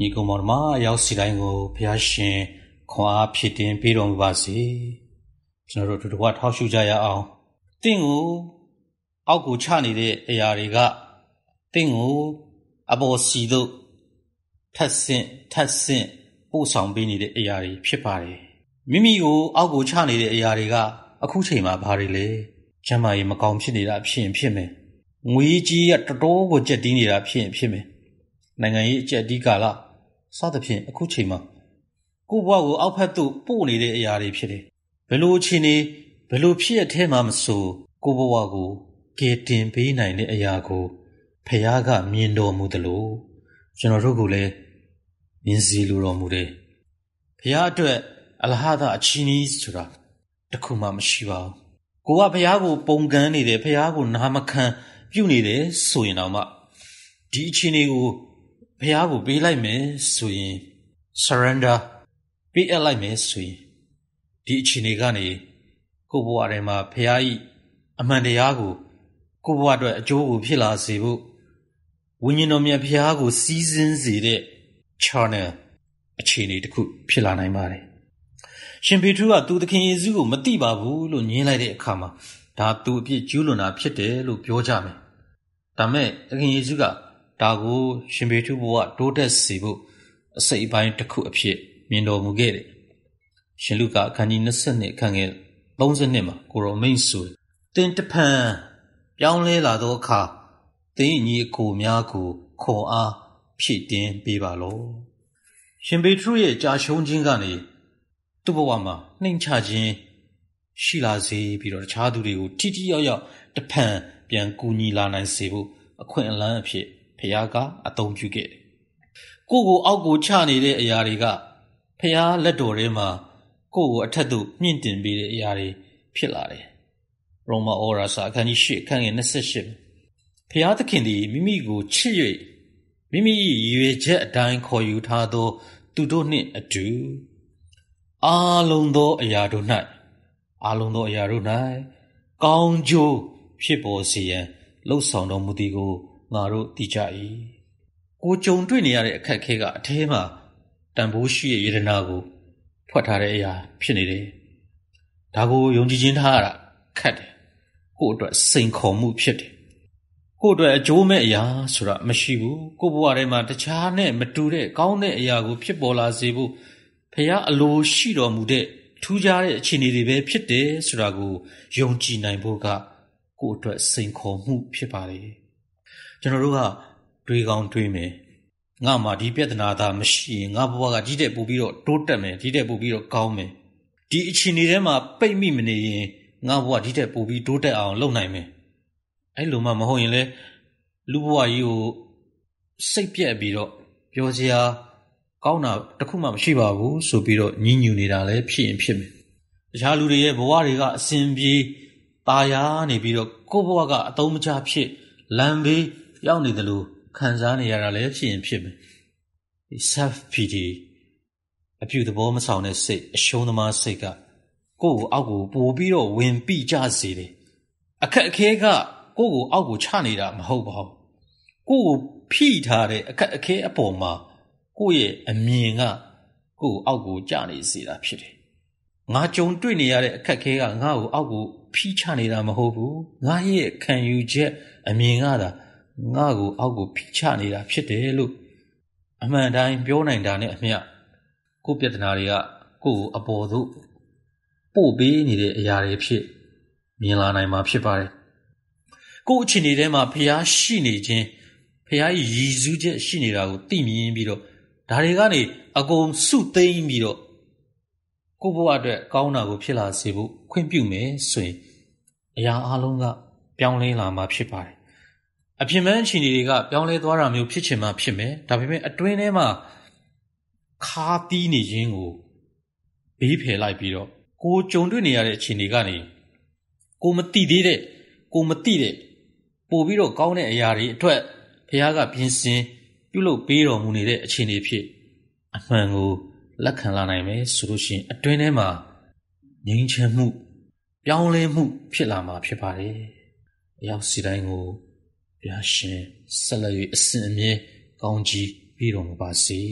ညီကောင်မောင်မအရောက်စီတိုင်းကိုဘုရားရှင်ခွန်အားဖြစ်တင်ပေးတော်မူပါစေကျွန်တော်တို့တို့တော်ထောက်ရှုကြရအောင်တင့်ကိုအောက်ကိုချနေတဲ့အရာတွေကတင့်ကိုအပေါ်စီတို့ထက်ဆင့်ထက်ဆင့်ပို့ဆောင်ပေးနေတဲ့အရာတွေဖြစ်ပါတယ်မိမိကိုအောက်ကိုချနေတဲ့အရာတွေက အခုချိန်မှာဘာတွေလဲကျမ်းမာရေးမကောင်းဖြစ်နေတာဖြစ်ရင်ဖြစ်မယ်ငွေကြီးကတတော်ကိုကြက်တီးနေတာဖြစ်ရင်ဖြစ်မယ်နိုင်ငံရေးအကျက်တီးကာလစသဖြင့်အခုချိန်မှာကို့ဘဝကိုအောက်ဖက်သို့ပို့နေတဲ့အရာတွေဖြစ်တယ်ဘယ်လိုအခြေအနေဘယ်လိုဖြစ်ရထဲမှာမဆို ကို့ဘဝကိုကယ်တင်ပေးနိုင်တဲ့အရာကိုဖះကမြင်တော်မူသလိုကျွန်တော်တို့ကလည်းမြင်စီလိုတော်မူတယ်ဖះအတွက်အလဟဒအချီနီးဆိုတာတခုမှမရှိပါဘူးကိုကဖះကိုပုံကန်းနေတယ်ဖះကိုနာမခံ ပြုတ်နေတယ်ဆိုရင်တော့မှဒီအချီနီးကိုဘုရားကိုပေးလိုက်မယ်ဆိုရင် surrender ပေးအပ်လိုက်မယ်ဆိုရင်ဒီအခြေအနေကနေ ကိုဘဝထဲမှာဘုရားဤအမှန်တရားကို ကိုဘဝအတွက်အကျိုးကိုဖြစ်လာစေဖို့ဝိညာဉ်တော်မြတ်ဘုရားကို စီးစင်းစေတဲ့ channel အခြေအနေတစ်ခုဖြစ်လာနိုင်ပါတယ်ရှင်ပေထရုကသူသခင်ယေရှုကိုမသိပါဘူးလို့ညင်းလိုက်တဲ့အခါမှာဒါသူအပြစ်ကျူးလွန်တာဖြစ်တယ်လို့ပြောကြမယ်ဒါမဲ့သခင်ယေရှုကဒါကိုရှင်ပေထုဘုရားတိုးတက်စေဖို့အစိတ်အပိုင်းတစ်ခုအဖြစ် မြင်တော်မူခဲ့တယ်။ရှင်လူကအခန်းကြီး22အခန်းငယ်32မှာကိုရောမိန်ဆိုတင်တဖန်ပြောင်းလဲလာသောအခါတင်းညီအကိုများကိုခွန်အားဖြည့်တင်းပေးပါလော။ရှင်ပေထုရဲ့ကြာရှုံးခြင်းကနေသူ့ဘဝမှာနှိမ်ချခြင်းရှိလာစေပြီးတော့တခြားသူတွေကိုထိထိရောက်ရောက်တဖန်ပြန်ကူညီလာနိုင်စေဖို့အခွင့်အလမ်းအဖြစ်ဖះကအသုံးပြုခဲ့တယ်။ကိုကိုအောက်ကိုချနေတဲ့အရာတွေကဖះလက်တော်ထဲမှာကိုကိုအထက်သို့မြင့်တင်ပေးတဲ့အရာတွေဖြစ်လာတယ်။ရောမဩရာစာအခန်းကြီး၈အခန်းငယ်28ဖះသခင်သည်မိမိကိုချစ်၍မိမိ၏ရွေချက်အတိုင်းခေါ်ယူထားသော သူတို့နှင့်အတူအာလုံသောအရာတို့၌အာလုံသောအရာတို့၌ကောင်းကျိုးဖြစ်ပေါ်စေရန်လှုပ်ဆောင်တော်မူသည်ကိုငါတို့သိကြ၏ကိုကြုံတွေ့နေရတဲ့အခက်အခဲကအထဲမှာတန်ဖိုးရှိရဲ့ယတနာကိုဖွက်ထားတဲ့အရာ ဖြစ်နေတယ်ဒါကိုယုံကြည်ခြင်းထားရတာခက်တယ်ကို့အတွက်စိန်ခေါ်မှုဖြစ်တယ်ကို့အတွက်အကျိုးမဲ့အရာဆိုတာမရှိဘူးကို့ဘဝထဲမှာတခြားနဲ့မတူတဲ့ကောင်းတဲ့အရာကိုဖြစ်ပေါ်လာစေဖို့ဖခင်အလိုရှိတော်မူတဲ့ထူးခြားတဲ့အခြေအနေတွေပဲဖြစ်တယ်ဆိုတာကိုယုံကြည်နိုင်ဖို့ကကို့အတွက်စိန်ခေါ်မှုဖြစ်ပါလေ။ကျွန်တော်တို့ကတွေးကောင်းတွေးမယ်ငါမှဒီပြဿနာသာမရှိရင်ငါဘဝကဒီတဲ့ပို့ပြီးတော့တိုးတက်မယ်ဒီတဲ့ပို့ပြီးတော့ကောင်းမယ်ဒီအခြေအနေထဲမှာပိတ်မိမနေရင်ငါဘဝဒီတဲ့ပို့ပြီးတိုးတက်အောင်လုပ်နိုင်မယ်အဲ့လိုမှမဟုတ်ရင်လေလူဘဝကြီးကိုစိတ်ပြက်ပြီးတော့ပြောစရာကောင်းတာတခုမှမရှိပါဘူးဆိုပြီးတော့ညှဉ်းညူနေတာလည်းဖြစ်ရင်ဖြစ်မယ်တခြားလူတွေရဲ့ဘဝတွေကအစဉ်ပြေตายာနေပြီးတော့ကိုယ့်ဘဝကအတုံးမချဖြစ်လမ်းဘေးရောက်နေတယ်လို့ခံစားနေရတာလည်းဖြစ်ရင်ဖြစ်မယ်ဒီ self pity အပြုသဘောမဆောင်တဲ့စိတ်အရှုံးသမားစိတ်ကကိုယ့်ကိုအောက်ကိုပို့ပြီးတော့ဝင်ပိကြစေတယ်အခက်အခဲက ကိုယ့်ကိုအောက်ကိုချနေတာ မဟုတ်ပါဘူးကိုယ့်ကိုဖိထားတဲ့အခက်အခဲအပေါ်မှာကိုယ့်ရဲ့အမြင်ကကိုယ့်ကိုအောက်ကိုကျနေစေတာ ဖြစ်တယ်ငါကြုံတွေ့နေရတဲ့အခက်အခဲကငါ့ကိုအောက်ကိုဖိချနေတာမဟုတ်ဘူးငါရဲ့ခံယူချက်အမြင်ကသာငါ့ကိုအောက်ကိုဖိချနေတာဖြစ်တယ်လို့အမှန်တိုင်းပြောနိုင်တာနဲ့အမျှကိုပြဿနာတွေကကိုကိုအပေါ်သို့ပို့ပေးနေတဲ့အရာတွေဖြစ်မြင်လာနိုင်မှာဖြစ်ပါတယ်ကိုအခြေအနေထဲမှာဖျားရှိနေခြင်းဖျားကြီးရည်စူးချက်ရှိနေတာကိုသိမြင်ပြီးတော့ဒါတွေကနေအကုန်စုသိမ့်ပြီးတော့ကိုဘဝအတွက်ကောင်းတာကို ဖြစ်လာစေဖို့ခွင့်ပြုမယ်ဆိုရင်အရာအလုံးကပြောင်းလဲလာမှာဖြစ်ပါတယ်အပြင်ပန်းအခြေအနေတွေကပြောင်းလဲသွားတာမျိုးဖြစ်ချင်မှဖြစ်မယ်ဒါပေမဲ့အတွင်းထဲမှာခါးတီးနေခြင်းကိုဘေးဖယ်လိုက်ပြီးတော့ကိုကြုံတွေ့နေရတဲ့အခြေအနေကနေကိုမတိသေးတဲ့ကိုမတိတဲ့ပို့ပြီးတော့ကောင်းတဲ့အရာတွေအထွက်ဘုရားကပြင်ဆင်ပြုလုပ်ပေးတော်မူနေတဲ့အခြေအနေဖြစ်အမှန်ကိုလက်ခံလာနိုင်မယ်ဆိုလို့ရှိရင်အတွင်းထဲမှာငြိမ်းချမ်းမှုပြောင်းလဲမှု ဖြစ်လာမှာဖြစ်ပါတယ်။အရောက်စီတိုင်းကိုဘုရားရှင်ဆက်လက်၍အစဉ်အမြဲကောင်းကြီးပြီးတော်မူပါစေ။